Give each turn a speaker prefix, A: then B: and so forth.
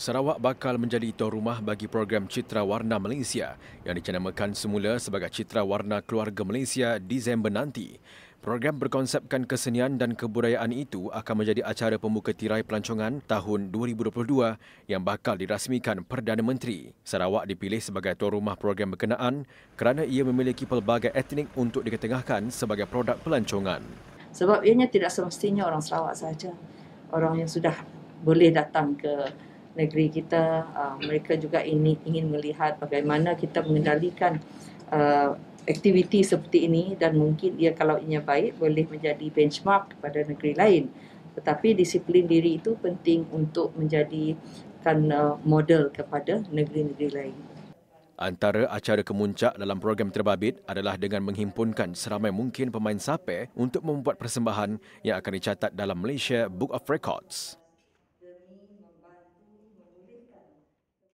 A: Sarawak bakal menjadi tuan rumah bagi program Citra Warna Malaysia yang dicanamakan semula sebagai Citra Warna Keluarga Malaysia Disember nanti. Program berkonsepkan kesenian dan kebudayaan itu akan menjadi acara pembuka tirai pelancongan tahun 2022 yang bakal dirasmikan Perdana Menteri. Sarawak dipilih sebagai tuan rumah program berkenaan kerana ia memiliki pelbagai etnik untuk diketengahkan sebagai produk pelancongan.
B: Sebab ianya tidak semestinya orang Sarawak saja. Orang yang sudah boleh datang ke negeri kita. Uh, mereka juga ini ingin melihat bagaimana kita mengendalikan uh, aktiviti seperti ini dan mungkin ia kalau ia baik boleh menjadi benchmark kepada negeri lain. Tetapi disiplin diri itu penting untuk menjadikan uh, model kepada negeri-negeri lain.
A: Antara acara kemuncak dalam program terbabit adalah dengan menghimpunkan seramai mungkin pemain sape untuk membuat persembahan yang akan dicatat dalam Malaysia Book of Records.